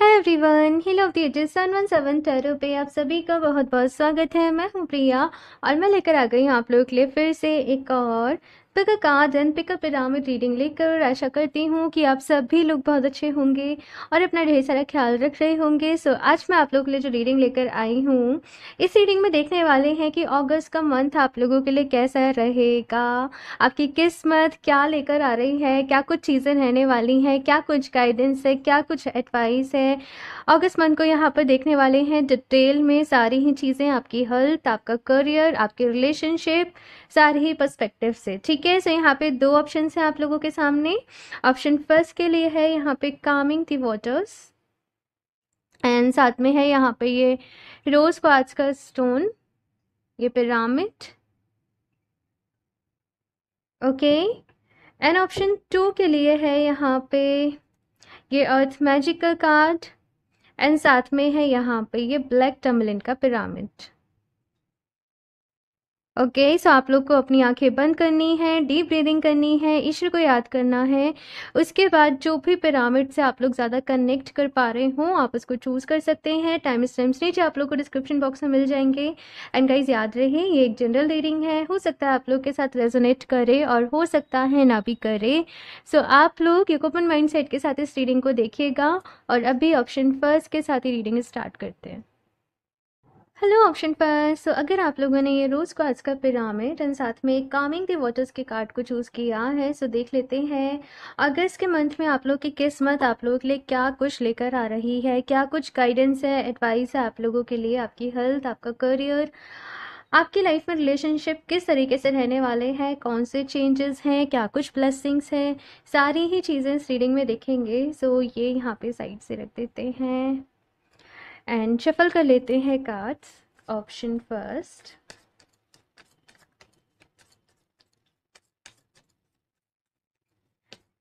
हाय everyone hello theatre sun one seven tarot पे आप सभी का बहुत बहुत स्वागत है मैं हूँ प्रिया और मैं लेकर आ गई हूँ आप लोगों के लिए फिर से एक और pick card and pick pyramid reading लेकर आशा करती हूँ कि आप सभी लोग बहुत अच्छे होंगे और अपना ढेर सारा ख्याल रख रहे होंगे सो so, आज मैं आप लोगों के लिए जो रीडिंग लेकर आई हूँ इस रीडिंग में देखने वाले हैं कि अगस्त का मंथ आप लोगों के लिए कैसा रहेगा आपकी किस्मत क्या लेकर आ रही है क्या कुछ चीज़ें रहने वाली हैं क्या कुछ गाइडेंस है क्या कुछ एडवाइस है अगस्त मंथ को यहाँ पर देखने वाले हैं डिटेल में सारी ही चीज़ें आपकी हेल्थ आपका करियर आपके रिलेशनशिप सारे ही पर्सपेक्टिव से ठीक है सो यहाँ पे दो ऑप्शन है आप लोगों के सामने ऑप्शन फर्स्ट के लिए है यहाँ पे कामिंग दी वॉटर्स एंड साथ में है यहाँ पे ये रोज क्वार्च का स्टोन ये pyramid okay and option two के लिए है यहाँ पे ये अर्थ मैजिक का कार्ड एंड साथ में है यहाँ पे ये ब्लैक टमलिन का pyramid okay okay, so so आप लोग को अपनी आंखें बंद करनी है डीप ब्रीदिंग करनी है ईश्वर को याद करना है उसके बाद जो भी पिरामिड से आप लोग ज़्यादा कनेक्ट कर पा रहे हों आप उसको चूज़ कर सकते हैं टाइम स्टेम्स नीचे आप लोग को डिस्क्रिप्शन बॉक्स में मिल जाएंगे एंड गाइज याद रहे ये एक जनरल रीडिंग है हो सकता है आप लोग के साथ रेजोनेट करे और हो सकता है ना भी करे सो so, आप लोग एक ओपन माइंड सेट के साथ इस रीडिंग को देखिएगा और अभी ऑप्शन फर्स्ट के साथ ही रीडिंग स्टार्ट करते हैं हेलो ऑप्शन पर सो अगर आप लोगों ने ये रोज़ का आज का पिरामिड एंड साथ में कामिंग द वाटर्स के कार्ड को चूज़ किया है सो so देख लेते हैं अगस्त के मंथ में आप लोग की किस्मत आप लोगों के लिए क्या कुछ लेकर आ रही है क्या कुछ गाइडेंस है एडवाइस है आप लोगों के लिए आपकी हेल्थ आपका करियर आपकी लाइफ में रिलेशनशिप किस तरीके से रहने वाले हैं कौन से चेंजेस हैं क्या कुछ ब्लेसिंग्स हैं सारी ही चीज़ें इस रीडिंग में देखेंगे सो so ये यहाँ पे साइड से रख देते हैं एंड शफल कर लेते हैं cards option first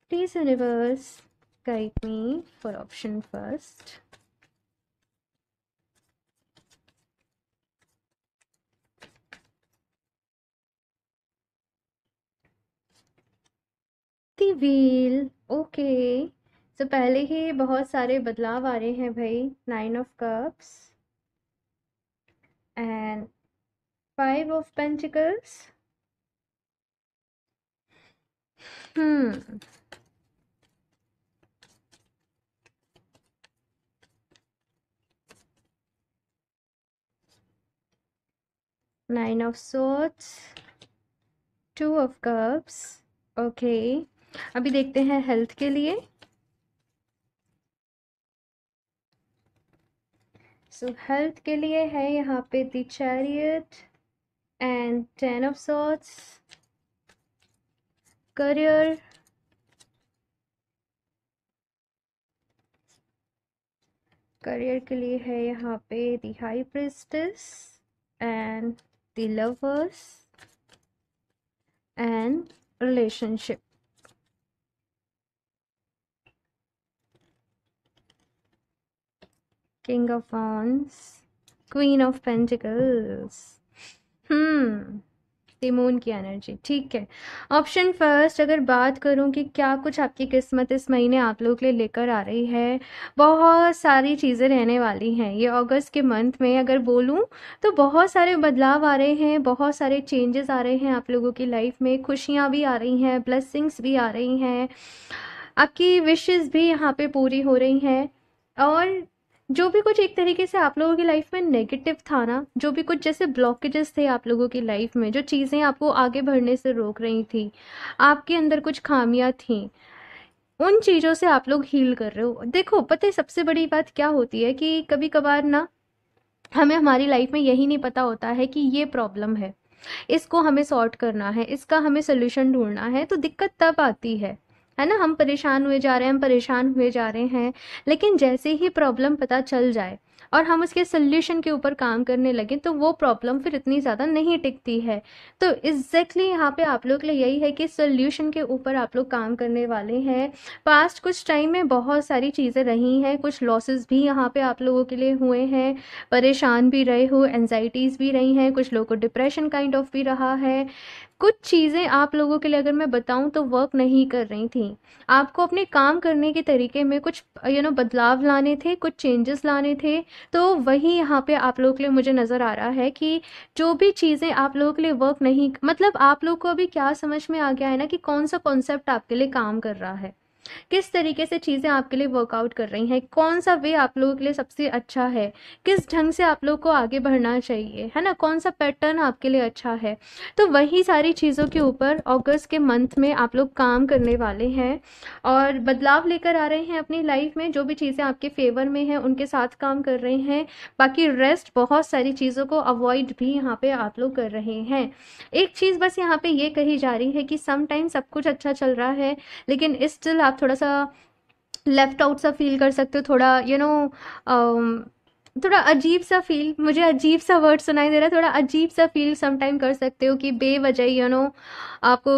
please universe guide me for option first the wheel okay so so, पहले ही बहुत सारे बदलाव आ रहे हैं भाई nine of cups and five of pentacles hmm nine of swords two of cups okay अभी देखते हैं हेल्थ के लिए सो हेल्थ के लिए है यहाँ पे the chariot and ten of swords career career के लिए है यहाँ पे the high priestess and the lovers and relationship king of wands queen of pentacles hmm moon की एनर्जी ठीक है ऑप्शन फर्स्ट अगर बात करूं कि क्या कुछ आपकी किस्मत इस महीने आप लोगों के लिए लेकर आ रही है बहुत सारी चीज़ें रहने वाली हैं ये अगस्त के मंथ में अगर बोलूं तो बहुत सारे बदलाव आ रहे हैं बहुत सारे चेंजेस आ रहे हैं आप लोगों की लाइफ में खुशियाँ भी आ रही हैं ब्लेसिंग्स भी आ रही हैं आपकी विशेज़ भी यहाँ पर पूरी हो रही हैं और जो भी कुछ एक तरीके से आप लोगों की लाइफ में नेगेटिव था ना जो भी कुछ जैसे ब्लॉकेजेस थे आप लोगों की लाइफ में जो चीज़ें आपको आगे बढ़ने से रोक रही थी आपके अंदर कुछ खामियां थी उन चीज़ों से आप लोग हील कर रहे हो देखो पता है सबसे बड़ी बात क्या होती है कि कभी कभार ना हमें हमारी लाइफ में यही नहीं पता होता है कि ये प्रॉब्लम है इसको हमें सॉर्ट करना है इसका हमें सोल्यूशन ढूंढना है तो दिक्कत तब आती है है ना हम परेशान हुए जा रहे हैं हम परेशान हुए जा रहे हैं लेकिन जैसे ही प्रॉब्लम पता चल जाए और हम उसके सल्यूशन के ऊपर काम करने लगे तो वो प्रॉब्लम फिर इतनी ज़्यादा नहीं टिकती है तो एग्जैक्टली यहाँ पे आप लोग के लिए यही है कि सल्यूशन के ऊपर आप लोग काम करने वाले हैं पास्ट कुछ टाइम में बहुत सारी चीज़ें रही हैं कुछ लॉसेस भी यहाँ पे आप लोगों के लिए हुए हैं परेशान भी रहे हो एनजाइटीज़ भी रही हैं कुछ लोगों को डिप्रेशन काइंड ऑफ भी रहा है कुछ चीज़ें आप लोगों के लिए अगर मैं बताऊं तो वर्क नहीं कर रही थी आपको अपने काम करने के तरीके में कुछ यू नो बदलाव लाने थे कुछ चेंजेस लाने थे तो वही यहाँ पे आप लोगों के लिए मुझे नज़र आ रहा है कि जो भी चीज़ें आप लोगों के लिए वर्क नहीं मतलब आप लोग को अभी क्या समझ में आ गया है ना कि कौन सा कॉन्सेप्ट आपके लिए काम कर रहा है किस तरीके से चीज़ें आपके लिए वर्कआउट कर रही हैं कौन सा वे आप लोगों के लिए सबसे अच्छा है किस ढंग से आप लोग को आगे बढ़ना चाहिए है ना कौन सा पैटर्न आपके लिए अच्छा है तो वही सारी चीज़ों के ऊपर अगस्त के मंथ में आप लोग काम करने वाले हैं और बदलाव लेकर आ रहे हैं अपनी लाइफ में जो भी चीज़ें आपके फेवर में हैं उनके साथ काम कर रहे हैं बाकी रेस्ट बहुत सारी चीज़ों को अवॉइड भी यहाँ पे आप लोग कर रहे हैं एक चीज़ बस यहाँ पर ये कही जा रही है कि समटाइम सब कुछ अच्छा चल रहा है लेकिन स्टिल आप आप थोड़ा सा लेफ़्ट आउट सा फील कर सकते हो थोड़ा you you know know, um, थोड़ा अजीब सा फील मुझे अजीब सा वर्ड सुनाई दे रहा है थोड़ा अजीब सा फील समटाइम कर सकते हो कि बेवजह यू नो आपको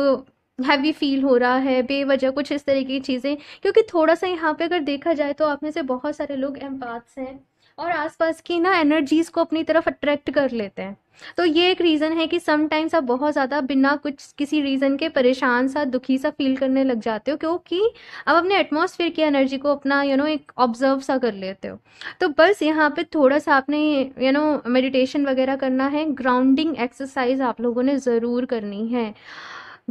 हैवी फील हो रहा है बेवजह कुछ इस तरह की चीज़ें क्योंकि थोड़ा सा यहाँ पे अगर देखा जाए तो आप में से बहुत सारे लोग एम्पाथ्स हैं और आसपास की ना एनर्जीज को अपनी तरफ अट्रैक्ट कर लेते हैं तो ये एक रीज़न है कि समटाइम्स आप बहुत ज़्यादा बिना कुछ किसी रीज़न के परेशान सा दुखी सा फील करने लग जाते हो क्योंकि आप अपने एटमॉस्फेयर की एनर्जी को अपना यू you नो know, एक ऑब्जर्व सा कर लेते हो तो बस यहाँ पे थोड़ा सा आपने यू नो मेडिटेशन वगैरह करना है ग्राउंडिंग एक्सरसाइज आप लोगों ने ज़रूर करनी है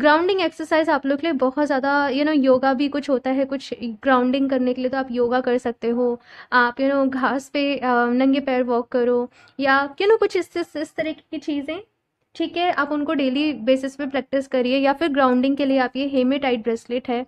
ग्राउंडिंग एक्सरसाइज आप लोग के लिए बहुत ज़्यादा यू नो योगा भी कुछ होता है कुछ ग्राउंडिंग करने के लिए तो आप योगा कर सकते हो आप यू नो घास पे नंगे पैर वॉक करो या यू नो कुछ इस इस, तरीके की चीज़ें ठीक है आप उनको डेली बेसिस पे प्रैक्टिस करिए या फिर ग्राउंडिंग के लिए आप ये हेमेटाइट ब्रेसलेट है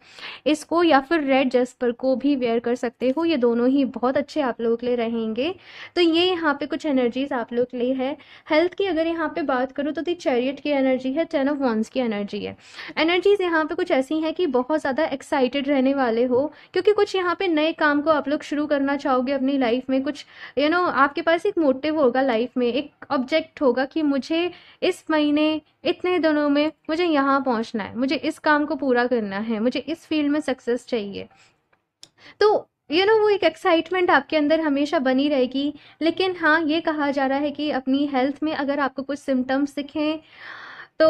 इसको या फिर रेड जेस्पर को भी वेयर कर सकते हो ये दोनों ही बहुत अच्छे आप लोगों के लिए रहेंगे तो ये यहाँ पे कुछ एनर्जीज आप लोग के लिए है हेल्थ की अगर यहाँ पे बात करूँ तो दी चैरियट की एनर्जी है टेन ऑफ वॉन्स की एनर्जी है एनर्जीज यहाँ पे कुछ ऐसी हैं कि बहुत ज़्यादा एक्साइटेड रहने वाले हो क्योंकि कुछ यहाँ पे नए काम को आप लोग शुरू करना चाहोगे अपनी लाइफ में कुछ यू नो आपके पास एक मोटिव होगा लाइफ में एक ऑब्जेक्ट होगा कि मुझे इस इस महीने इतने दिनों में मुझे यहाँ पहुँचना है मुझे इस काम को पूरा करना है मुझे इस फील्ड में सक्सेस चाहिए तो यू you नो know, वो एक एक्साइटमेंट आपके अंदर हमेशा बनी रहेगी लेकिन हाँ ये कहा जा रहा है कि अपनी हेल्थ में अगर आपको कुछ सिम्टम्स दिखें तो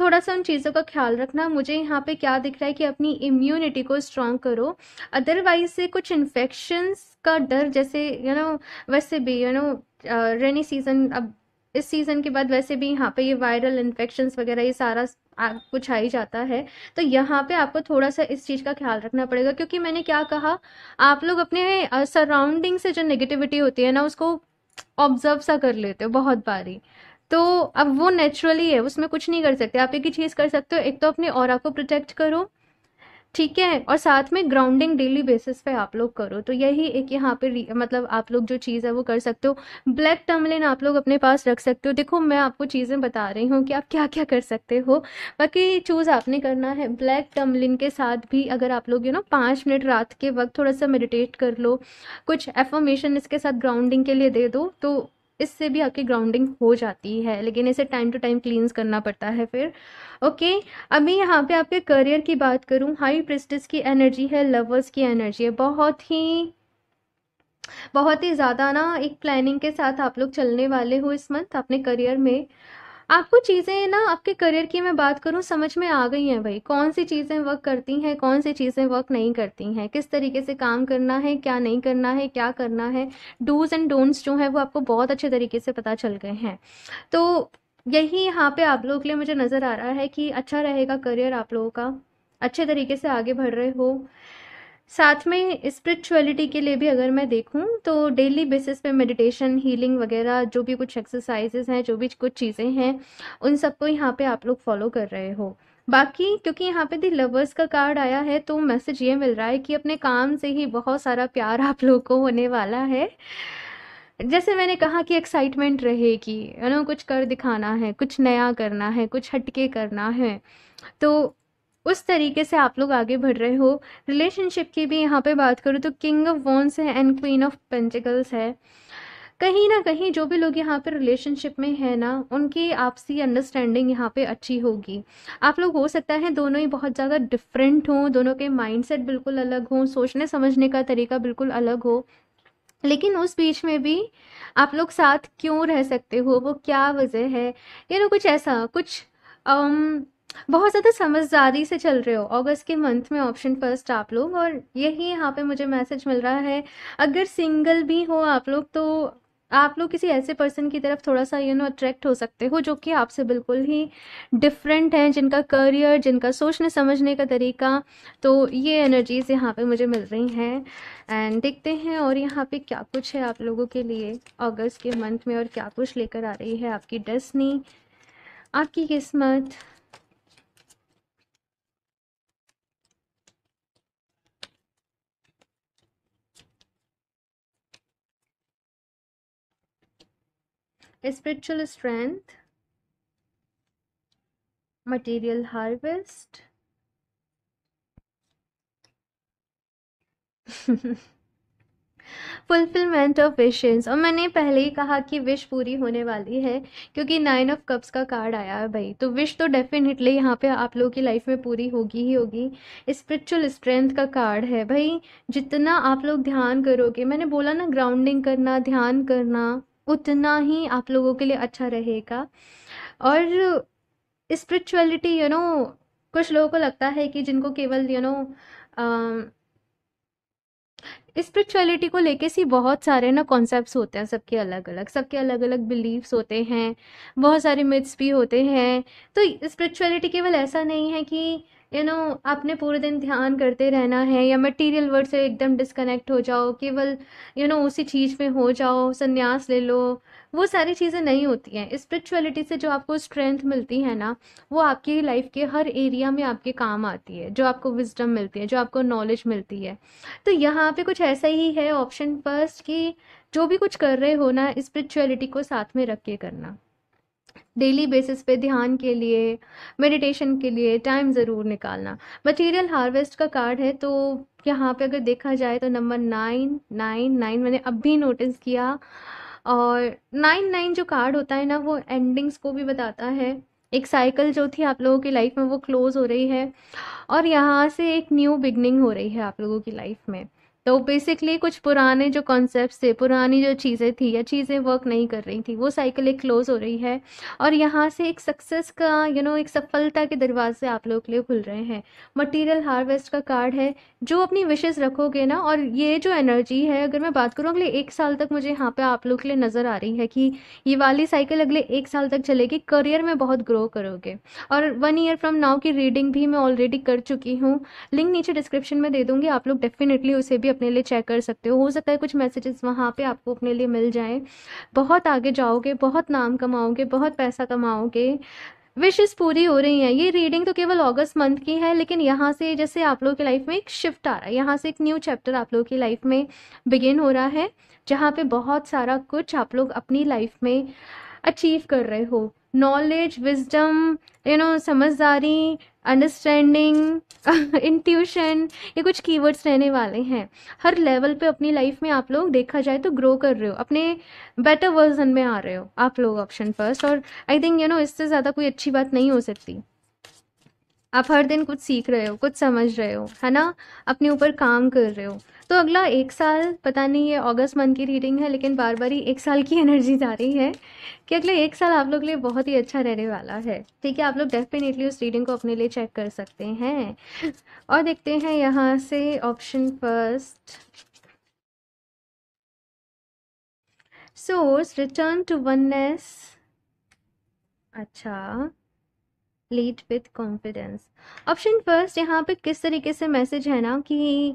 थोड़ा सा उन चीज़ों का ख्याल रखना मुझे यहाँ पे क्या दिख रहा है कि अपनी इम्यूनिटी को स्ट्रॉन्ग करो अदरवाइज से कुछ इन्फेक्शंस का डर जैसे यू you नो know, वैसे भी यू नो रेनी सीज़न अब इस सीज़न के बाद वैसे भी यहाँ पे ये वायरल इन्फेक्शन वगैरह ये सारा कुछ आ ही जाता है तो यहाँ पे आपको थोड़ा सा इस चीज़ का ख्याल रखना पड़ेगा क्योंकि मैंने क्या कहा आप लोग अपने सराउंडिंग से जो नेगेटिविटी होती है ना उसको ऑब्जर्व सा कर लेते हो बहुत बारी तो अब वो नेचुरली है उसमें कुछ नहीं कर सकते आप एक ही चीज़ कर सकते हो एक तो अपने और को प्रोटेक्ट करो ठीक है और साथ में ग्राउंडिंग डेली बेसिस पे आप लोग करो तो यही एक यहाँ पे मतलब आप लोग जो चीज़ है वो कर सकते हो ब्लैक टर्मलिन आप लोग अपने पास रख सकते हो देखो मैं आपको चीज़ें बता रही हूँ कि आप क्या क्या कर सकते हो बाकी चूज़ आपने करना है ब्लैक टर्मलिन के साथ भी अगर आप लोग यू नो पाँच मिनट रात के वक्त थोड़ा सा मेडिटेट कर लो कुछ एफर्मेशन इसके साथ ग्राउंडिंग के लिए दे दो तो इससे भी आपकी ग्राउंडिंग हो जाती है लेकिन इसे टाइम टू टाइम क्लीन करना पड़ता है फिर ओके अभी यहाँ पे आपके करियर की बात करूँ हाई प्रिस्टिस की एनर्जी है लवर्स की एनर्जी है बहुत ही बहुत ही ज़्यादा ना एक प्लानिंग के साथ आप लोग चलने वाले हो इस मंथ अपने करियर में आपको चीज़ें ना आपके करियर की मैं बात करूँ समझ में आ गई हैं भाई कौन सी चीज़ें वर्क करती हैं कौन सी चीज़ें वर्क नहीं करती हैं किस तरीके से काम करना है क्या नहीं करना है क्या करना है डूज एंड डोंट्स जो है वो आपको बहुत अच्छे तरीके से पता चल गए हैं तो यही यहाँ पे आप लोगों के लिए मुझे नज़र आ रहा है कि अच्छा रहेगा करियर आप लोगों का अच्छे तरीके से आगे बढ़ रहे हो साथ में स्पिरिचुअलिटी के लिए भी अगर मैं देखूं तो डेली बेसिस पे मेडिटेशन हीलिंग वगैरह जो भी कुछ एक्सरसाइजेज हैं जो भी कुछ चीज़ें हैं उन सबको यहाँ पे आप लोग फॉलो कर रहे हो बाकी क्योंकि यहाँ पे दी लवर्स का कार्ड आया है तो मैसेज ये मिल रहा है कि अपने काम से ही बहुत सारा प्यार आप लोग को होने वाला है जैसे मैंने कहा कि एक्साइटमेंट रहेगी यू नो कुछ कर दिखाना है कुछ नया करना है कुछ हटके करना है तो उस तरीके से आप लोग आगे बढ़ रहे हो रिलेशनशिप की भी यहाँ पे बात करूँ तो किंग ऑफ वॉन्स है एंड क्वीन ऑफ पेंटिकल्स है कहीं ना कहीं जो भी लोग यहाँ पर रिलेशनशिप में है ना उनकी आपसी अंडरस्टैंडिंग यहाँ पे अच्छी होगी आप लोग हो सकता है दोनों ही बहुत ज़्यादा डिफरेंट हों दोनों के माइंडसेट बिल्कुल अलग हों सोचने समझने का तरीका बिल्कुल अलग हो लेकिन उस बीच में भी आप लोग साथ क्यों रह सकते हो वो क्या वजह है या ना तो कुछ ऐसा कुछ um, बहुत ज़्यादा समझदारी से चल रहे हो अगस्त के मंथ में ऑप्शन फर्स्ट आप लोग और यही यहाँ पे मुझे मैसेज मिल रहा है अगर सिंगल भी हो आप लोग तो आप लोग किसी ऐसे पर्सन की तरफ थोड़ा सा यू नो अट्रैक्ट हो सकते हो जो कि आपसे बिल्कुल ही डिफरेंट हैं जिनका करियर जिनका सोचने समझने का तरीका तो ये एनर्जीज यहाँ पे मुझे मिल रही हैं एंड देखते हैं और यहाँ पे क्या कुछ है आप लोगों के लिए अगस्त के मंथ में और क्या कुछ लेकर आ रही है आपकी डेस्टनी आपकी किस्मत spiritual strength material harvest fulfilment of wishes और मैंने पहले ही कहा कि विश पूरी होने वाली है क्योंकि नाइन ऑफ कप्स का कार्ड आया है भाई तो विश तो डेफिनेटली यहाँ पे आप लोगों की लाइफ में पूरी होगी ही होगी स्पिरिचुअल स्ट्रेंथ का कार्ड है भाई जितना आप लोग ध्यान करोगे मैंने बोला ना ग्राउंडिंग करना ध्यान करना उतना ही आप लोगों के लिए अच्छा रहेगा और स्पिरिचुअलिटी यू नो कुछ लोगों को लगता है कि जिनको केवल यू नो स्पिरिचुअलिटी को लेके सी बहुत सारे ना कॉन्सेप्ट्स होते हैं सबके अलग अलग सबके अलग अलग बिलीव्स होते हैं बहुत सारे मिथ्स भी होते हैं तो स्पिरिचुअलिटी केवल ऐसा नहीं है कि यू नो आपने पूरे दिन ध्यान करते रहना है या मटेरियल वर्ड से एकदम डिस्कनेक्ट हो जाओ केवल यू नो उसी चीज़ में हो जाओ संन्यास ले लो वो सारी चीज़ें नहीं होती हैं स्पिरिचुअलिटी से जो आपको स्ट्रेंथ मिलती है ना वो आपकी लाइफ के हर एरिया में आपके काम आती है जो आपको विजडम मिलती है जो आपको नॉलेज मिलती है तो यहाँ पे कुछ ऐसा ही है ऑप्शन फर्स्ट कि जो भी कुछ कर रहे हो ना स्पिरिचुअलिटी को साथ में रख के करना डेली बेसिस पे ध्यान के लिए मेडिटेशन के लिए टाइम ज़रूर निकालना मटेरियल हार्वेस्ट का कार्ड है तो यहाँ पे अगर देखा जाए तो नंबर नाइन नाइन नाइन मैंने अब भी नोटिस किया और नाइन नाइन जो कार्ड होता है ना वो एंडिंग्स को भी बताता है एक साइकिल जो थी आप लोगों की लाइफ में वो क्लोज़ हो रही है और यहाँ से एक न्यू बिगनिंग हो रही है आप लोगों की लाइफ में तो बेसिकली कुछ पुराने जो कॉन्सेप्ट थे पुरानी जो चीज़ें थी या चीज़ें वर्क नहीं कर रही थी वो साइकिल एक क्लोज हो रही है और यहाँ से एक सक्सेस का यू you नो know, एक सफलता के दरवाजे आप लोग के लिए खुल रहे हैं मटेरियल हार्वेस्ट का कार्ड है जो अपनी विशेष रखोगे ना और ये जो एनर्जी है अगर मैं बात करूँ अगले एक साल तक मुझे यहाँ पर आप लोग के लिए नज़र आ रही है कि ये वाली साइकिल अगले एक साल तक चलेगी करियर में बहुत ग्रो करोगे और वन ईयर फ्रॉम नाउ की रीडिंग भी मैं ऑलरेडी कर चुकी हूँ लिंक नीचे डिस्क्रिप्शन में दे दूँगी आप लोग डेफिनेटली उसे भी अपने लिए चेक कर सकते हो हो सकता है कुछ मैसेजेस वहाँ पे आपको अपने लिए मिल जाएं बहुत आगे जाओगे बहुत नाम कमाओगे बहुत पैसा कमाओगे विशेष पूरी हो रही हैं ये रीडिंग तो केवल अगस्त मंथ की है लेकिन यहाँ से जैसे आप लोग की लाइफ में एक शिफ्ट आ रहा है यहाँ से एक न्यू चैप्टर आप लोग की लाइफ में बिगिन हो रहा है जहाँ पे बहुत सारा कुछ आप लोग अपनी लाइफ में अचीव कर रहे हो नॉलेज विजडम यू नो समझदारी अंडरस्टैंडिंग इंट्यूशन ये कुछ कीवर्ड्स रहने वाले हैं हर लेवल पे अपनी लाइफ में आप लोग देखा जाए तो ग्रो कर रहे हो अपने बेटर वर्जन में आ रहे हो आप लोग ऑप्शन फर्स्ट और आई थिंक यू नो इससे ज़्यादा कोई अच्छी बात नहीं हो सकती आप हर दिन कुछ सीख रहे हो कुछ समझ रहे हो है ना अपने ऊपर काम कर रहे हो तो अगला एक साल पता नहीं ये अगस्त मंथ की रीडिंग है लेकिन बार बार ही एक साल की एनर्जी जा रही है कि अगले एक साल आप लोग लिए बहुत ही अच्छा रहने वाला है ठीक है आप लोग डेफिनेटली उस रीडिंग को अपने लिए चेक कर सकते हैं और देखते हैं यहाँ से option first source return to oneness अच्छा lead with confidence option first यहाँ पे किस तरीके से मैसेज है ना कि यू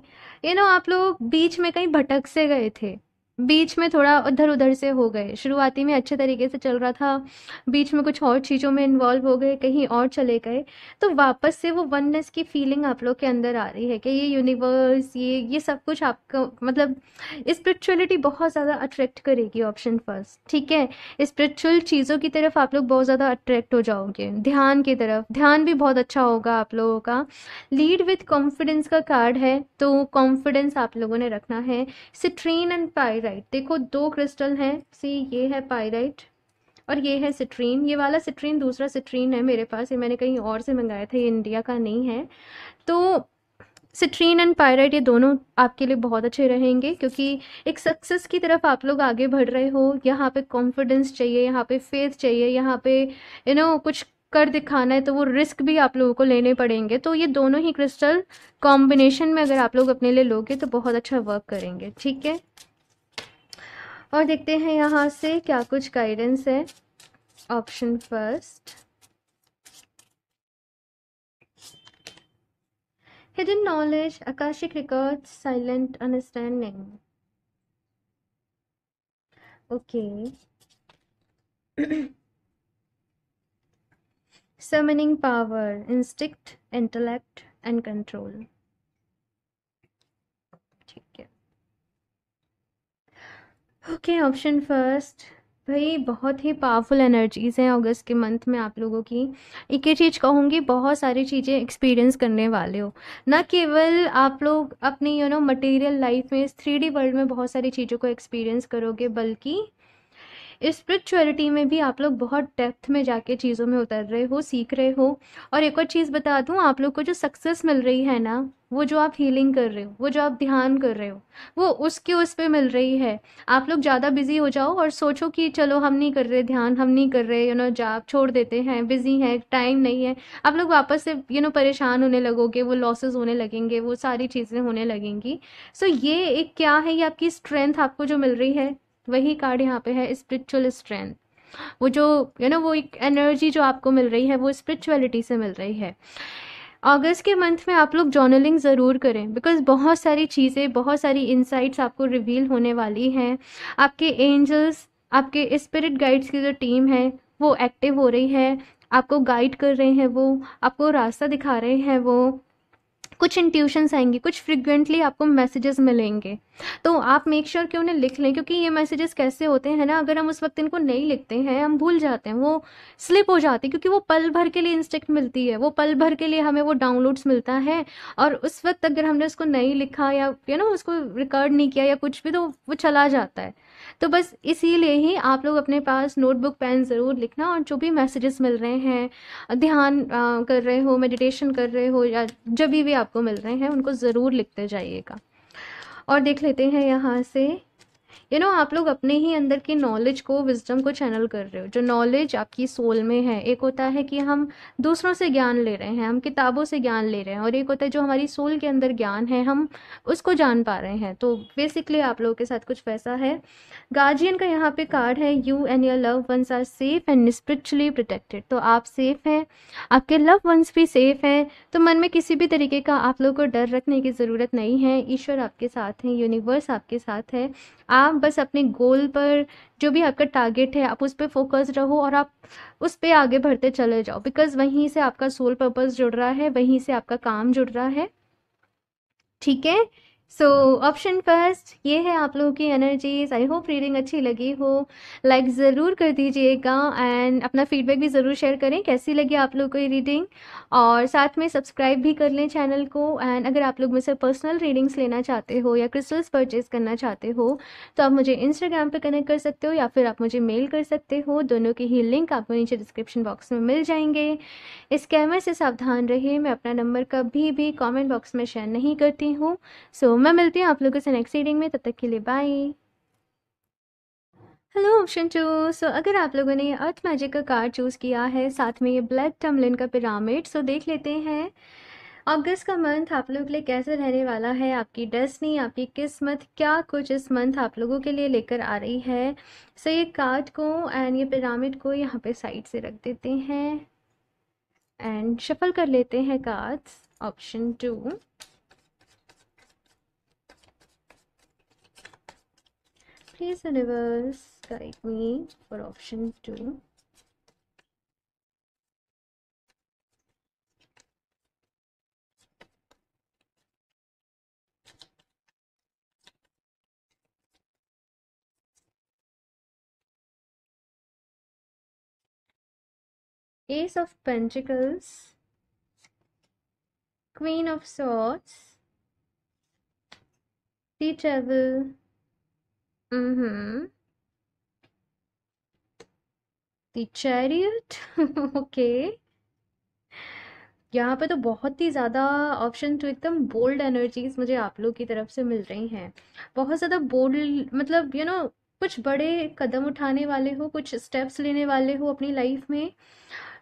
you नो know, आप लोग बीच में कहीं भटक से गए थे बीच में थोड़ा उधर उधर से हो गए शुरुआती में अच्छे तरीके से चल रहा था बीच में कुछ और चीज़ों में इन्वॉल्व हो गए कहीं और चले गए तो वापस से वो वननेस की फीलिंग आप लोग के अंदर आ रही है कि ये यूनिवर्स ये ये सब कुछ आपको मतलब स्पिरिचुअलिटी बहुत ज़्यादा अट्रैक्ट करेगी ऑप्शन फर्स्ट ठीक है स्पिरिचुअल चीज़ों की तरफ आप लोग बहुत ज़्यादा अट्रैक्ट हो जाओगे ध्यान की तरफ ध्यान भी बहुत अच्छा होगा आप लोगों का लीड विथ कॉन्फिडेंस का कार्ड है तो कॉन्फिडेंस आप लोगों ने रखना है सिट्रीन एंड पायर पाइराइट देखो दो क्रिस्टल हैं सी ये है पायराइट और ये है सिट्रीन ये वाला सिट्रीन दूसरा सिट्रीन है मेरे पास ये मैंने कहीं और से मंगाया था ये इंडिया का नहीं है तो सिट्रीन एंड पायराइट ये दोनों आपके लिए बहुत अच्छे रहेंगे क्योंकि एक सक्सेस की तरफ आप लोग आगे बढ़ रहे हो यहाँ पे कॉन्फिडेंस चाहिए यहाँ पे फेथ चाहिए यहाँ पे यू नो कुछ कर दिखाना है तो वो रिस्क भी आप लोगों को लेने पड़ेंगे तो ये दोनों ही क्रिस्टल कॉम्बिनेशन में अगर आप लोग अपने लिए लोगे तो बहुत अच्छा वर्क करेंगे ठीक है और देखते हैं यहाँ से क्या कुछ गाइडेंस है option first hidden knowledge akashic record silent understanding okay summoning power instinct intellect and control okay option first भाई बहुत ही पावरफुल एनर्जीज़ हैं अगस्त के मंथ में आप लोगों की एक ही चीज़ कहूँगी बहुत सारी चीज़ें एक्सपीरियंस करने वाले हो ना केवल आप लोग अपनी यू नो मटेरियल लाइफ में इस थ्री वर्ल्ड में बहुत सारी चीज़ों को एक्सपीरियंस करोगे बल्कि स्पिरिचुअलिटी में भी आप लोग बहुत डेप्थ में जाके चीज़ों में उतर रहे हो सीख रहे हो और एक और चीज़ बता दूँ आप लोग को जो सक्सेस मिल रही है ना वो जो आप हीलिंग कर रहे हो वो जो आप ध्यान कर रहे हो वो उसके उस पर मिल रही है आप लोग ज़्यादा बिजी हो जाओ और सोचो कि चलो हम नहीं कर रहे ध्यान हम नहीं कर रहे यू नो जाप छोड़ देते हैं बिजी हैं टाइम नहीं है आप लोग वापस से यू नो परेशान होने लगोगे वो लॉसेस होने लगेंगे वो सारी चीज़ें होने लगेंगी सो so, ये एक क्या है ये आपकी स्ट्रेंथ आपको जो मिल रही है वही कार्ड यहाँ पे है स्पिरिचुअल स्ट्रेंथ वो जो यू you नो know, वो एक एनर्जी जो आपको मिल रही है वो स्पिरिचुअलिटी से मिल रही है अगस्त के मंथ में आप लोग जर्नलिंग ज़रूर करें बिकॉज बहुत सारी चीज़ें बहुत सारी इंसाइट्स आपको रिवील होने वाली हैं आपके एंजल्स आपके स्पिरिट गाइड्स की जो टीम है वो एक्टिव हो रही है आपको गाइड कर रहे हैं वो आपको रास्ता दिखा रहे हैं वो कुछ इंट्यूशंस आएंगी कुछ फ्रिक्वेंटली आपको मैसेजेस मिलेंगे तो आप मेक श्योर sure कि उन्हें लिख लें क्योंकि ये मैसेजेस कैसे होते हैं ना अगर हम उस वक्त इनको नहीं लिखते हैं हम भूल जाते हैं वो स्लिप हो जाती है क्योंकि वो पल भर के लिए इंस्टेक्ट मिलती है वो पल भर के लिए हमें वो डाउनलोड्स मिलता है और उस वक्त अगर हमने उसको नहीं लिखा या यू नो उसको रिकॉर्ड नहीं किया या कुछ भी तो वो चला जाता है तो बस इसीलिए ही आप लोग अपने पास नोटबुक पेन ज़रूर लिखना और जो भी मैसेजेस मिल रहे हैं ध्यान आ, कर रहे हो मेडिटेशन कर रहे हो या जब भी आपको मिल रहे हैं उनको ज़रूर लिखते जाइएगा और देख लेते हैं यहाँ से यू नो आप लोग अपने ही अंदर की नॉलेज को विजडम को चैनल कर रहे हो जो नॉलेज आपकी सोल में है एक होता है कि हम दूसरों से ज्ञान ले रहे हैं हम किताबों से ज्ञान ले रहे हैं और एक होता है जो हमारी सोल के अंदर ज्ञान है हम उसको जान पा रहे हैं तो बेसिकली आप लोगों के साथ कुछ वैसा है गार्जियन का यहाँ पे कार्ड है you and your love ones are safe and spiritually protected तो आप सेफ हैं आपके लव वंस भी सेफ हैं तो मन में किसी भी तरीके का आप लोग को डर रखने की ज़रूरत नहीं है ईश्वर आपके साथ हैं यूनिवर्स आपके साथ है आप बस अपने गोल पर जो भी आपका टारगेट है आप उस पर फोकस रहो और आप उस पर आगे बढ़ते चले जाओ बिकॉज वहीं से आपका सोल पर्पज़ जुड़ रहा है वहीं से आपका काम जुड़ रहा है ठीक है सो ऑप्शन फर्स्ट ये है आप लोगों की एनर्जीज आई होप रीडिंग अच्छी लगी हो लाइक like ज़रूर कर दीजिएगा एंड अपना फीडबैक भी ज़रूर शेयर करें कैसी लगी आप लोगों को ये रीडिंग और साथ में सब्सक्राइब भी कर लें चैनल को एंड अगर आप लोग मुझसे पर्सनल रीडिंग्स लेना चाहते हो या क्रिस्टल्स परचेज करना चाहते हो तो आप मुझे इंस्टाग्राम पर कनेक्ट कर सकते हो या फिर आप मुझे मेल कर सकते हो दोनों की ही लिंक आपको नीचे डिस्क्रिप्शन बॉक्स में मिल जाएंगे इस कैमरे से सावधान रहे मैं अपना नंबर कभी भी कॉमेंट बॉक्स में शेयर नहीं करती हूँ सो so, मैं मिलती हूँ आप लोगों से नेक्स्ट रीडिंग में तब तक के लिए bye hello option two so अगर आप लोगों ने अर्थ मैजिक का कार्ड चूज़ किया है साथ में ये ब्लैक टमलिन का पिरामिड सो देख लेते हैं अगस्त का मंथ आप लोगों के लिए कैसे रहने वाला है आपकी डेस्टनी आपकी किस्मत क्या कुछ इस मंथ आप लोगों के लिए लेकर आ रही है सो so, ये कार्ड को एंड ये पिरामिड को यहाँ पे साइड से रख देते हैं एंड शफल कर लेते हैं cards option two please universe guide me for option 2 Ace of Pentacles, Queen of Swords, the Devil, Mm-hmm. Okay यहाँ पे तो बहुत ही ज़्यादा ऑप्शन टू तो एकदम बोल्ड एनर्जीज मुझे आप लोग की तरफ से मिल रही हैं बहुत ज़्यादा बोल्ड मतलब यू you नो know, कुछ बड़े कदम उठाने वाले हो कुछ स्टेप्स लेने वाले हो अपनी लाइफ में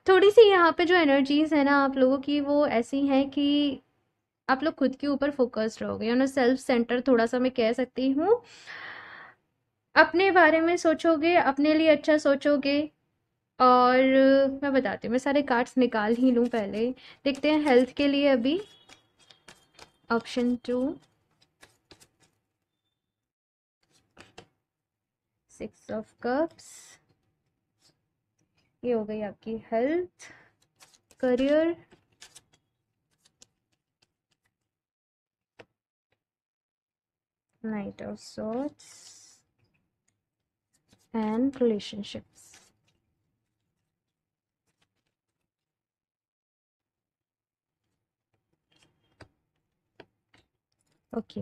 थोड़ी सी यहाँ पे जो एनर्जीज है ना आप लोगों की वो ऐसी हैं कि आप लोग खुद के ऊपर फोकस्ड रहोगे यू नो सेल्फ सेंटर थोड़ा सा मैं कह सकती हूँ अपने बारे में सोचोगे अपने लिए अच्छा सोचोगे और मैं बताती हूँ मैं सारे कार्ड्स निकाल ही लूँ पहले देखते हैं हेल्थ के लिए अभी option two six of cups ये हो गई आपकी health career knight of swords and relationships. Okay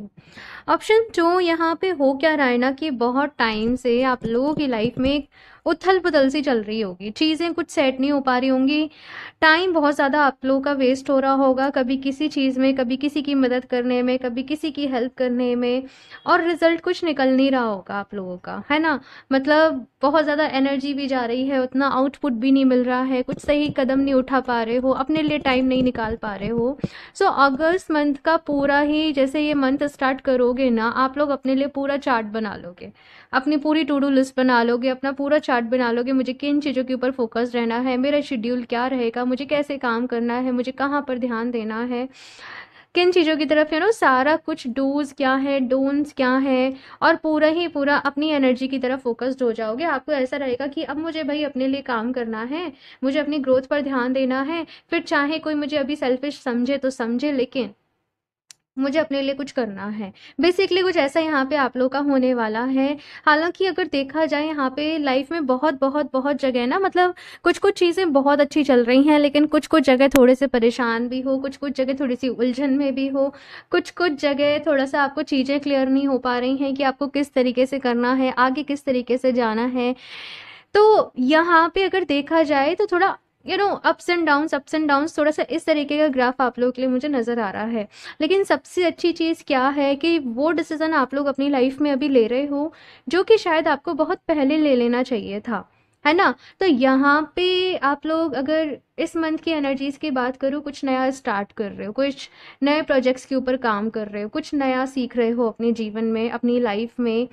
option two यहाँ पे हो क्या रहा है ना कि बहुत टाइम से आप लोगों की लाइफ में एक उथल पुथल सी चल रही होगी चीज़ें कुछ सेट नहीं हो पा रही होंगी टाइम बहुत ज़्यादा आप लोगों का वेस्ट हो रहा होगा कभी किसी चीज़ में कभी किसी की मदद करने में कभी किसी की हेल्प करने में और रिज़ल्ट कुछ निकल नहीं रहा होगा आप लोगों का है ना मतलब बहुत ज़्यादा एनर्जी भी जा रही है उतना आउटपुट भी नहीं मिल रहा है कुछ सही कदम नहीं उठा पा रहे हो अपने लिए टाइम नहीं निकाल पा रहे हो सो अगस्त मंथ का पूरा ही जैसे ये मंथ स्टार्ट करोगे ना आप लोग अपने लिए पूरा चार्ट बना लोगे अपनी पूरी टू डू लिस्ट बना लोगे अपना पूरा चार्ट बना लोगे मुझे किन चीज़ों के ऊपर फोकस रहना है मेरा शेड्यूल क्या रहेगा मुझे कैसे काम करना है मुझे कहाँ पर ध्यान देना है किन चीज़ों की तरफ यू नो सारा कुछ डूज क्या है डोन्स क्या है और पूरा ही पूरा अपनी एनर्जी की तरफ फोकस्ड हो जाओगे आपको ऐसा रहेगा कि अब मुझे भाई अपने लिए काम करना है मुझे अपनी ग्रोथ पर ध्यान देना है फिर चाहे कोई मुझे अभी सेल्फिश समझे तो समझे लेकिन मुझे अपने लिए कुछ करना है बेसिकली कुछ ऐसा यहाँ पे आप लोग का होने वाला है हालांकि अगर देखा जाए यहाँ पे लाइफ में बहुत बहुत बहुत जगह ना मतलब कुछ कुछ चीज़ें बहुत अच्छी चल रही हैं लेकिन कुछ कुछ जगह थोड़े से परेशान भी हो कुछ कुछ जगह थोड़ी सी उलझन में भी हो कुछ कुछ जगह थोड़ा सा आपको चीज़ें क्लियर नहीं हो पा रही हैं कि आपको किस तरीके से करना है आगे किस तरीके से जाना है तो यहाँ पे अगर देखा जाए तो थोड़ा you know ups and down ups and down थोड़ा सा इस तरीके का ग्राफ आप लोगों के लिए मुझे नज़र आ रहा है लेकिन सबसे अच्छी चीज़ क्या है कि वो डिसीज़न आप लोग अपनी लाइफ में अभी ले रहे हो जो कि शायद आपको बहुत पहले ले लेना चाहिए था है ना तो यहाँ पे आप लोग अगर इस मंथ की एनर्जीज की बात करूँ कुछ नया स्टार्ट कर रहे हो कुछ नए प्रोजेक्ट्स के ऊपर काम कर रहे हो कुछ नया सीख रहे हो अपने जीवन में अपनी लाइफ में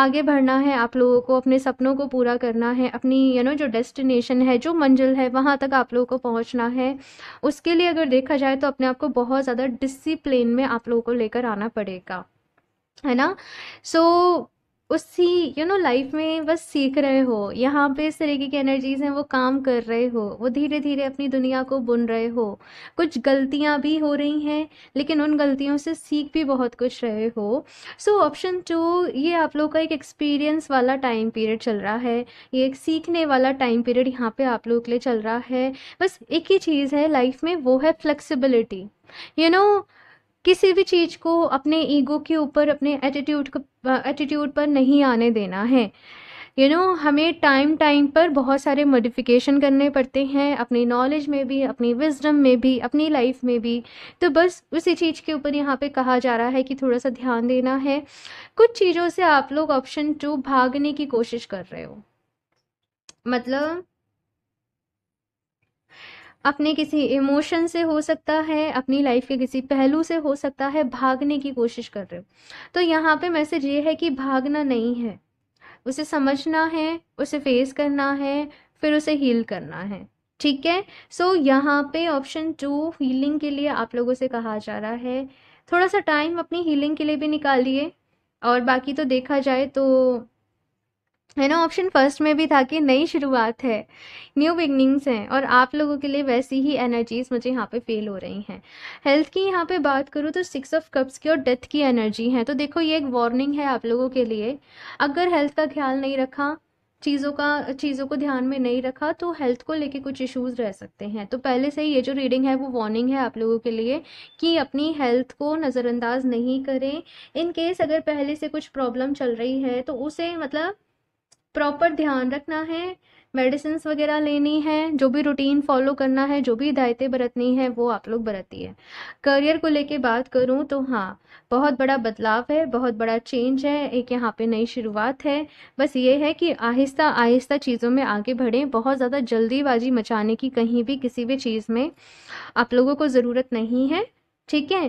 आगे बढ़ना है आप लोगों को अपने सपनों को पूरा करना है अपनी यू you नो know, जो डेस्टिनेशन है जो मंजिल है वहाँ तक आप लोगों को पहुँचना है उसके लिए अगर देखा जाए तो अपने आप को बहुत ज़्यादा डिसिप्लिन में आप लोगों को लेकर आना पड़ेगा है ना सो so, उसी यू नो लाइफ में बस सीख रहे हो यहाँ पे इस तरीके की एनर्जीज हैं वो काम कर रहे हो वो धीरे धीरे अपनी दुनिया को बुन रहे हो कुछ गलतियाँ भी हो रही हैं लेकिन उन गलतियों से सीख भी बहुत कुछ रहे हो सो ऑप्शन टू ये आप लोग का एक एक्सपीरियंस वाला टाइम पीरियड चल रहा है ये एक सीखने वाला टाइम पीरियड यहाँ पे आप लोग के लिए चल रहा है बस एक ही चीज़ है लाइफ में वो है फ्लेक्सिबिलिटी यू नो किसी भी चीज़ को अपने ईगो के ऊपर अपने एटीट्यूड एटीट्यूड पर नहीं आने देना है यू you नो know, हमें टाइम टाइम पर बहुत सारे मॉडिफिकेशन करने पड़ते हैं अपनी नॉलेज में भी अपनी विजडम में भी अपनी लाइफ में भी तो बस उसी चीज़ के ऊपर यहाँ पे कहा जा रहा है कि थोड़ा सा ध्यान देना है कुछ चीज़ों से आप लोग ऑप्शन टू भागने की कोशिश कर रहे हो मतलब अपने किसी इमोशन से हो सकता है अपनी लाइफ के किसी पहलू से हो सकता है भागने की कोशिश कर रहे हो तो यहाँ पे मैसेज ये है कि भागना नहीं है उसे समझना है उसे फेस करना है फिर उसे हील करना है ठीक है सो so, यहाँ पे ऑप्शन टू हीलिंग के लिए आप लोगों से कहा जा रहा है थोड़ा सा टाइम अपनी हीलिंग के लिए भी निकालिए और बाकी तो देखा जाए तो है ना ऑप्शन फर्स्ट में भी था कि नई शुरुआत है न्यू बिगनिंग्स हैं और आप लोगों के लिए वैसी ही एनर्जीज मुझे यहाँ पे फेल हो रही हैं हेल्थ की यहाँ पे बात करूँ तो सिक्स ऑफ कप्स की और डेथ की एनर्जी है तो देखो ये एक वार्निंग है आप लोगों के लिए अगर हेल्थ का ख्याल नहीं रखा चीज़ों का चीज़ों को ध्यान में नहीं रखा तो हेल्थ को लेके कुछ इश्यूज रह सकते हैं तो पहले से ही ये जो रीडिंग है वो वार्निंग है आप लोगों के लिए कि अपनी हेल्थ को नज़रअंदाज नहीं करें इन केस अगर पहले से कुछ प्रॉब्लम चल रही है तो उसे मतलब प्रॉपर ध्यान रखना है मेडिसिन वगैरह लेनी है जो भी रूटीन फॉलो करना है जो भी हिदायतें बरतनी है वो आप लोग बरती है करियर को लेके बात करूँ तो हाँ बहुत बड़ा बदलाव है बहुत बड़ा चेंज है एक यहाँ पे नई शुरुआत है बस ये है कि आहिस्ता आहिस्ता चीज़ों में आगे बढ़ें बहुत ज़्यादा जल्दीबाजी मचाने की कहीं भी किसी भी चीज़ में आप लोगों को ज़रूरत नहीं है ठीक है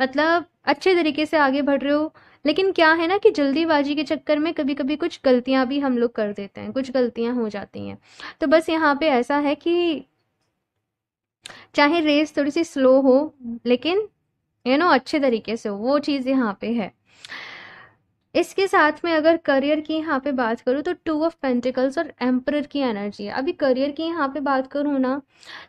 मतलब अच्छे तरीके से आगे बढ़ रहे हो लेकिन क्या है ना कि जल्दीबाजी के चक्कर में कभी कभी कुछ गलतियाँ भी हम लोग कर देते हैं कुछ गलतियाँ हो जाती हैं तो बस यहाँ पे ऐसा है कि चाहे रेस थोड़ी सी स्लो हो लेकिन यू नो अच्छे तरीके से हो वो चीज़ यहाँ पे है इसके साथ में अगर करियर की यहाँ पे बात करूँ तो टू ऑफ पेंटिकल्स और एम्पर की एनर्जी है अभी करियर की यहाँ पे बात करूँ ना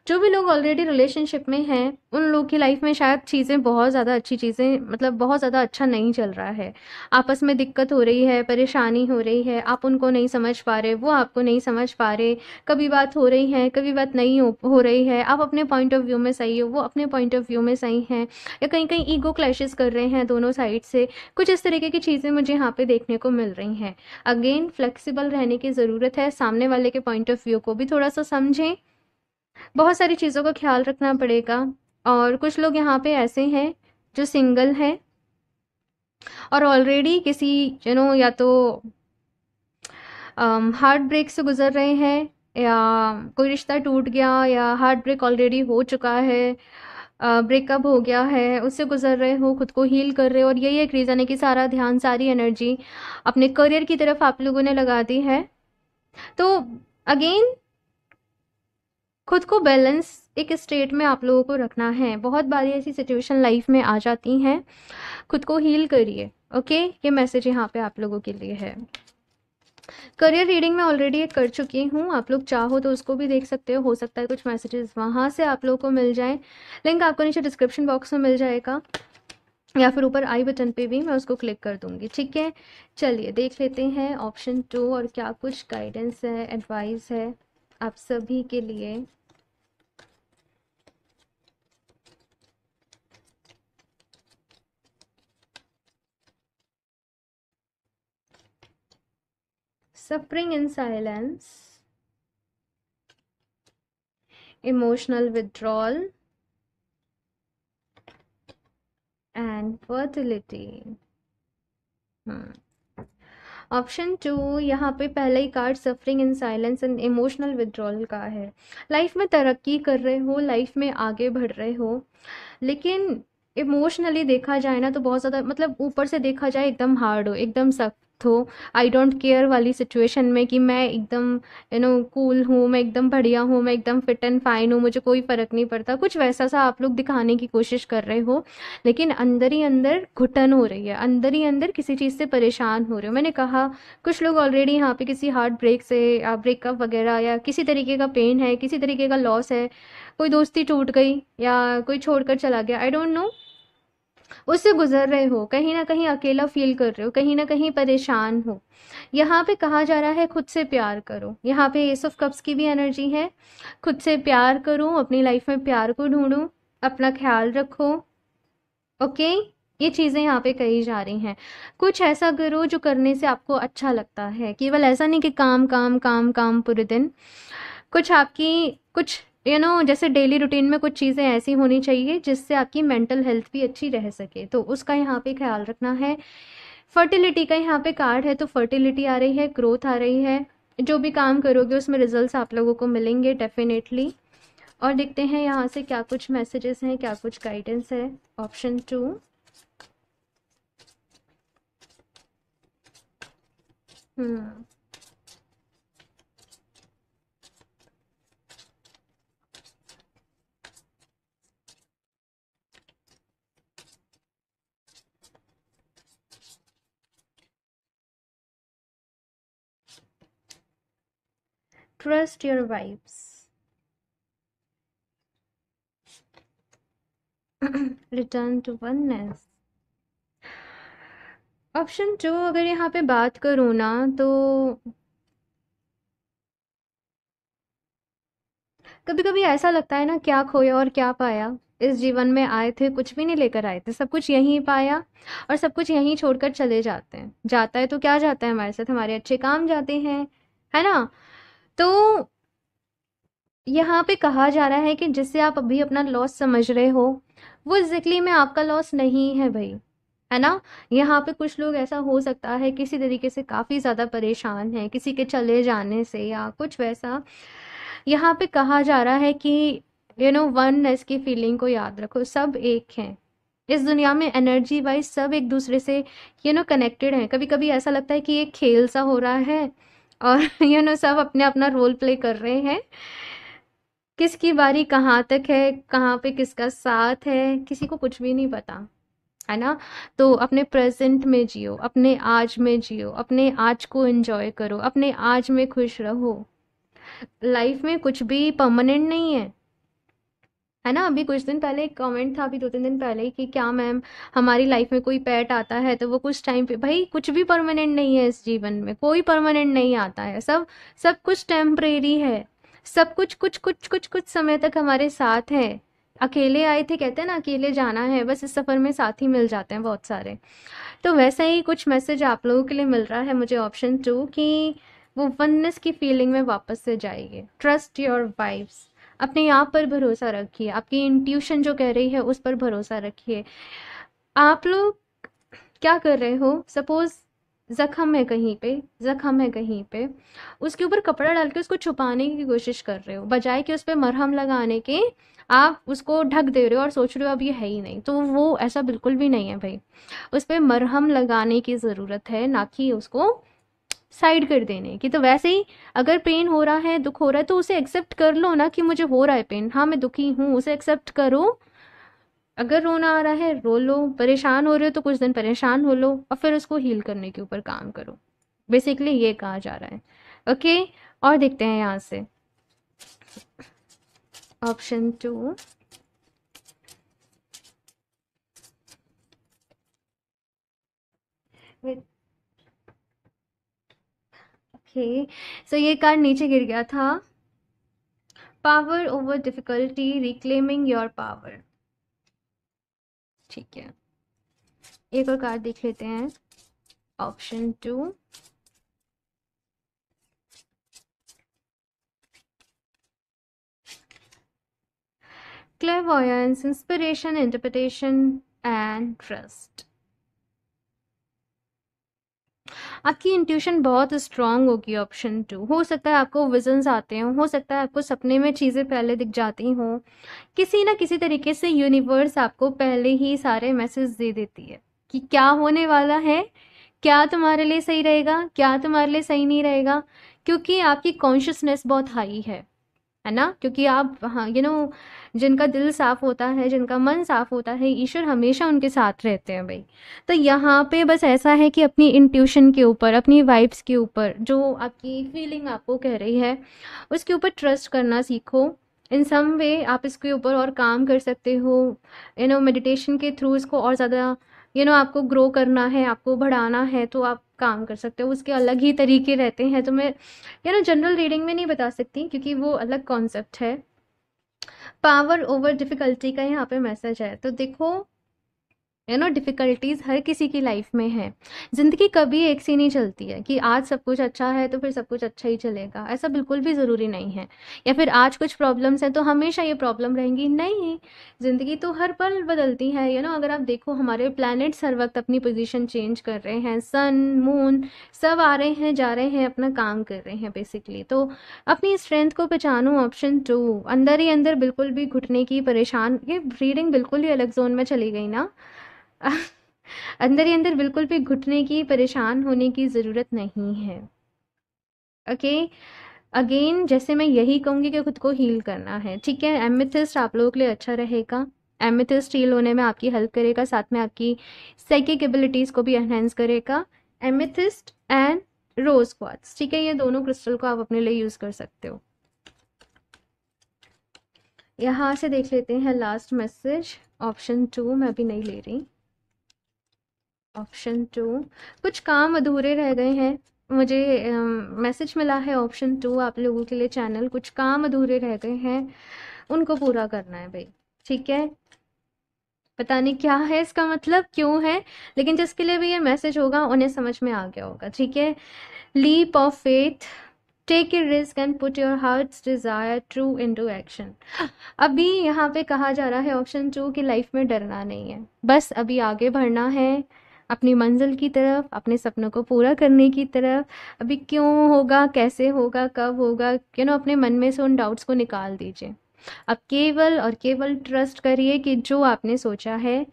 जो भी लोग ऑलरेडी रिलेशनशिप में हैं उन लोग की लाइफ में शायद चीज़ें बहुत ज़्यादा अच्छी चीज़ें मतलब बहुत ज़्यादा अच्छा नहीं चल रहा है आपस में दिक्कत हो रही है परेशानी हो रही है आप उनको नहीं समझ पा रहे वो आपको नहीं समझ पा रहे कभी बात हो रही है कभी बात नहीं हो, हो रही है आप अपने पॉइंट ऑफ व्यू में सही हो वो अपने पॉइंट ऑफ व्यू में सही हैं या कहीं कहीं ईगो क्लैशेस कर रहे हैं दोनों साइड से कुछ इस तरीके की चीज़ें मुझे चीज़ें यहाँ पे देखने को मिल रही हैं अगेन फ्लेक्सिबल रहने की ज़रूरत है सामने वाले के पॉइंट ऑफ व्यू को भी थोड़ा सा समझें बहुत सारी चीज़ों का ख्याल रखना पड़ेगा और कुछ लोग यहाँ पे ऐसे हैं जो सिंगल है और ऑलरेडी किसी यू नो या तो हार्ट um, ब्रेक से गुजर रहे हैं या कोई रिश्ता टूट गया या हार्ट ब्रेक ऑलरेडी हो चुका है ब्रेकअप हो गया है उससे गुजर रहे हो खुद को हील कर रहे हो और यही एक रीज़न है कि सारा ध्यान सारी एनर्जी अपने करियर की तरफ आप लोगों ने लगा दी है तो अगेन खुद को बैलेंस एक स्टेट में आप लोगों को रखना है बहुत बारी ऐसी सिचुएशन लाइफ में आ जाती हैं खुद को हील करिए ओके ये मैसेज यहाँ पे आप लोगों के लिए है करियर रीडिंग में ऑलरेडी एक कर चुकी हूँ आप लोग चाहो तो उसको भी देख सकते हो हो सकता है कुछ मैसेजेस वहाँ से आप लोग को मिल जाए लिंक आपको नीचे डिस्क्रिप्शन बॉक्स में मिल जाएगा या फिर ऊपर आई बटन पे भी मैं उसको क्लिक कर दूंगी ठीक है चलिए देख लेते हैं ऑप्शन टू और क्या कुछ गाइडेंस है एडवाइस है आप सभी के लिए suffering in silence, emotional withdrawal, and fertility. Option hmm. Two यहाँ पे पहला ही card suffering in silence and emotional withdrawal का है लाइफ में तरक्की कर रहे हो लाइफ में आगे बढ़ रहे हो लेकिन इमोशनली देखा जाए ना तो बहुत ज़्यादा मतलब ऊपर से देखा जाए एकदम हार्ड हो एकदम सख्त हो आई डोंट केयर वाली सिचुएशन में कि मैं एकदम यू नो कूल हूँ मैं एकदम बढ़िया हूँ मैं एकदम फिट एंड फाइन हूँ मुझे कोई फ़र्क नहीं पड़ता कुछ वैसा सा आप लोग दिखाने की कोशिश कर रहे हो लेकिन अंदर ही अंदर घुटन हो रही है अंदर ही अंदर किसी चीज़ से परेशान हो रहे हो मैंने कहा कुछ लोग ऑलरेडी यहाँ पे किसी हार्ट ब्रेक से ब्रेकअप वगैरह या किसी तरीके का पेन है किसी तरीके का लॉस है कोई दोस्ती टूट गई या कोई छोड़कर चला गया आई डोंट नो उससे गुजर रहे हो कहीं ना कहीं अकेला फील कर रहे हो कहीं ना कहीं परेशान हो यहाँ पे कहा जा रहा है खुद से प्यार करो यहाँ पे एस ऑफ कप्स की भी एनर्जी है खुद से प्यार करो अपनी लाइफ में प्यार को ढूंढो अपना ख्याल रखो ओके ये चीज़ें यहाँ पे कही जा रही हैं कुछ ऐसा करो जो करने से आपको अच्छा लगता है केवल ऐसा नहीं कि काम काम काम काम पूरे दिन कुछ आपकी कुछ यू नो जैसे डेली रूटीन में कुछ चीज़ें ऐसी होनी चाहिए जिससे आपकी मेंटल हेल्थ भी अच्छी रह सके तो उसका यहाँ पे ख्याल रखना है फर्टिलिटी का यहाँ पे कार्ड है तो फर्टिलिटी आ रही है ग्रोथ आ रही है जो भी काम करोगे उसमें रिजल्ट्स आप लोगों को मिलेंगे डेफिनेटली और देखते हैं यहाँ से क्या कुछ मैसेजेस हैं क्या कुछ गाइडेंस है option two hmm Trust your vibes. Return to oneness. Option two अगर यहाँ पे बात करो ना तो कभी कभी ऐसा लगता है ना क्या खोया और क्या पाया इस जीवन में आए थे कुछ भी नहीं लेकर आए थे सब कुछ यहीं पाया और सब कुछ यहीं छोड़कर चले जाते हैं जाता है तो क्या जाता है हमारे साथ हमारे अच्छे काम जाते हैं है ना तो यहाँ पे कहा जा रहा है कि जिससे आप अभी अपना लॉस समझ रहे हो वो एग्जैक्टली में आपका लॉस नहीं है भाई है ना यहाँ पे कुछ लोग ऐसा हो सकता है किसी तरीके से काफ़ी ज़्यादा परेशान है किसी के चले जाने से या कुछ वैसा यहाँ पे कहा जा रहा है कि यू नो वननेस की फीलिंग को याद रखो सब एक हैं इस दुनिया में एनर्जी वाइज सब एक दूसरे से यू नो कनेक्टेड हैं कभी कभी ऐसा लगता है कि ये खेल सा हो रहा है और यू नो सब अपने अपना रोल प्ले कर रहे हैं किसकी बारी कहाँ तक है कहाँ पे किसका साथ है किसी को कुछ भी नहीं पता है ना तो अपने प्रेजेंट में जियो अपने आज में जियो अपने आज को एंजॉय करो अपने आज में खुश रहो लाइफ में कुछ भी परमानेंट नहीं है है ना अभी कुछ दिन पहले एक कमेंट था अभी दो तीन दिन पहले ही कि क्या मैम हमारी लाइफ में कोई पैट आता है तो वो कुछ टाइम पे भाई कुछ भी परमानेंट नहीं है इस जीवन में कोई परमानेंट नहीं आता है सब सब कुछ टेम्परेरी है सब कुछ कुछ कुछ कुछ कुछ समय तक हमारे साथ है अकेले आए थे कहते हैं ना अकेले जाना है बस इस सफ़र में साथ ही मिल जाते हैं बहुत सारे तो वैसा ही कुछ मैसेज आप लोगों के लिए मिल रहा है मुझे ऑप्शन टू कि वो वननेस की फीलिंग में वापस से जाइए ट्रस्ट योर वाइफ्स अपने आप पर भरोसा रखिए आपकी इंट्यूशन जो कह रही है उस पर भरोसा रखिए आप लोग क्या कर रहे हो सपोज़ जख्म है कहीं पे जख्म है कहीं पे उसके ऊपर कपड़ा डाल के उसको छुपाने की कोशिश कर रहे हो बजाय कि उस पर मरहम लगाने के आप उसको ढक दे रहे हो और सोच रहे हो अब ये है ही नहीं तो वो ऐसा बिल्कुल भी नहीं है भाई उस पर मरहम लगाने की ज़रूरत है ना कि उसको साइड कर देने की तो वैसे ही अगर पेन हो रहा है दुख हो रहा है तो उसे एक्सेप्ट कर लो ना कि मुझे हो रहा है पेन हाँ मैं दुखी हूँ उसे एक्सेप्ट करो अगर रोना आ रहा है रो लो परेशान हो रहे हो तो कुछ दिन परेशान हो लो और फिर उसको हील करने के ऊपर काम करो बेसिकली ये कहा जा रहा है ओके okay? और देखते हैं यहाँ से option two with okay so ये कार्ड नीचे गिर गया था power over difficulty reclaiming your power ठीक है एक और कार्ड देख लेते हैं option two clairvoyance, inspiration interpretation and trust आपकी इंट्यूशन बहुत स्ट्रांग होगी ऑप्शन टू हो सकता है आपको विजन्स आते हों हो सकता है आपको सपने में चीज़ें पहले दिख जाती हों किसी ना किसी तरीके से यूनिवर्स आपको पहले ही सारे मैसेज दे देती है कि क्या होने वाला है क्या तुम्हारे लिए सही रहेगा क्या तुम्हारे लिए सही नहीं रहेगा क्योंकि आपकी कॉन्शियसनेस बहुत हाई है है ना क्योंकि आप हाँ यू you नो know, जिनका दिल साफ होता है जिनका मन साफ होता है ईश्वर हमेशा उनके साथ रहते हैं भाई तो यहाँ पे बस ऐसा है कि अपनी इंट्यूशन के ऊपर अपनी वाइब्स के ऊपर जो आपकी फीलिंग आपको कह रही है उसके ऊपर ट्रस्ट करना सीखो इन सम वे आप इसके ऊपर और काम कर सकते हो यू नो मेडिटेशन के थ्रू इसको और ज़्यादा यू नो आपको ग्रो करना है आपको बढ़ाना है तो आप काम कर सकते हो उसके अलग ही तरीके रहते हैं तो मैं यू नो जनरल रीडिंग में नहीं बता सकती क्योंकि वो अलग कॉन्सेप्ट है पावर ओवर डिफ़िकल्टी का यहाँ पे मैसेज है तो देखो यू नो डिफ़िकल्टीज़ हर किसी की लाइफ में है ज़िंदगी कभी एक सी नहीं चलती है कि आज सब कुछ अच्छा है तो फिर सब कुछ अच्छा ही चलेगा ऐसा बिल्कुल भी ज़रूरी नहीं है या फिर आज कुछ प्रॉब्लम्स हैं तो हमेशा ये प्रॉब्लम रहेंगी नहीं ज़िंदगी तो हर पल बदलती है यू you नो know, अगर आप देखो हमारे प्लानट्स हर वक्त अपनी पोजिशन चेंज कर रहे हैं सन मून सब आ रहे हैं जा रहे हैं अपना काम कर रहे हैं बेसिकली तो अपनी स्ट्रेंथ को पहचानो ऑप्शन टू अंदर ही अंदर बिल्कुल भी घुटने की परेशान ये रीडिंग बिल्कुल ही अलग जोन में चली गई ना अंदर ही अंदर बिल्कुल भी घुटने की परेशान होने की ज़रूरत नहीं है ओके अगेन जैसे मैं यही कहूँगी कि खुद को हील करना है ठीक है एमिथिस्ट आप लोगों के लिए अच्छा रहेगा एमिथिस्ट हील होने में आपकी हेल्प करेगा साथ में आपकी साइकिक एबिलिटीज़ को भी एनहेंस करेगा एमिथिस्ट एंड रोज क्वार्ट्स ठीक है ये दोनों क्रिस्टल को आप अपने लिए यूज़ कर सकते हो यहाँ से देख लेते हैं लास्ट मैसेज ऑप्शन टू मैं अभी नहीं ले रही ऑप्शन टू कुछ काम अधूरे रह गए हैं मुझे मैसेज uh, मिला है ऑप्शन टू आप लोगों के लिए चैनल कुछ काम अधूरे रह गए हैं उनको पूरा करना है भाई ठीक है पता नहीं क्या है इसका मतलब क्यों है लेकिन जिसके लिए भी ये मैसेज होगा उन्हें समझ में आ गया होगा ठीक है leap of faith take a risk and put your heart desire true into action अभी यहाँ पे कहा जा रहा है ऑप्शन टू कि लाइफ में डरना नहीं है बस अभी आगे बढ़ना है अपनी मंजिल की तरफ अपने सपनों को पूरा करने की तरफ अभी क्यों होगा कैसे होगा कब होगा क्यों ना नो अपने मन में से उन डाउट्स को निकाल दीजिए अब केवल और केवल ट्रस्ट करिए कि जो आपने सोचा है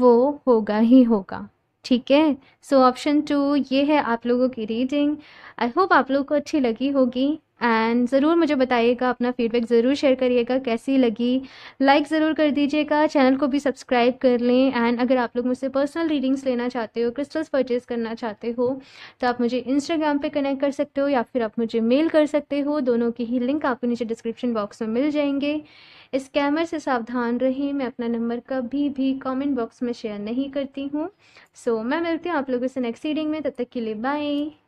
वो होगा ही होगा ठीक है सो ऑप्शन टू ये है आप लोगों की रीडिंग आई होप आप लोगों को अच्छी लगी होगी एंड ज़रूर मुझे बताइएगा अपना फीडबैक ज़रूर शेयर करिएगा कैसी लगी लाइक ज़रूर कर दीजिएगा चैनल को भी सब्सक्राइब कर लें एंड अगर आप लोग मुझसे पर्सनल रीडिंग्स लेना चाहते हो क्रिस्टल्स परचेज़ करना चाहते हो तो आप मुझे इंस्टाग्राम पर कनेक्ट कर सकते हो या फिर आप मुझे मेल कर सकते हो दोनों की ही लिंक आपको नीचे डिस्क्रिप्शन बॉक्स में मिल जाएंगे इस कैमर से सावधान रहें मैं अपना नंबर कभी भी कॉमेंट बॉक्स में शेयर नहीं करती हूँ सो so, मैं मिलती हूँ आप लोगों से नेक्स्ट रीडिंग में तब तक के लिए बाय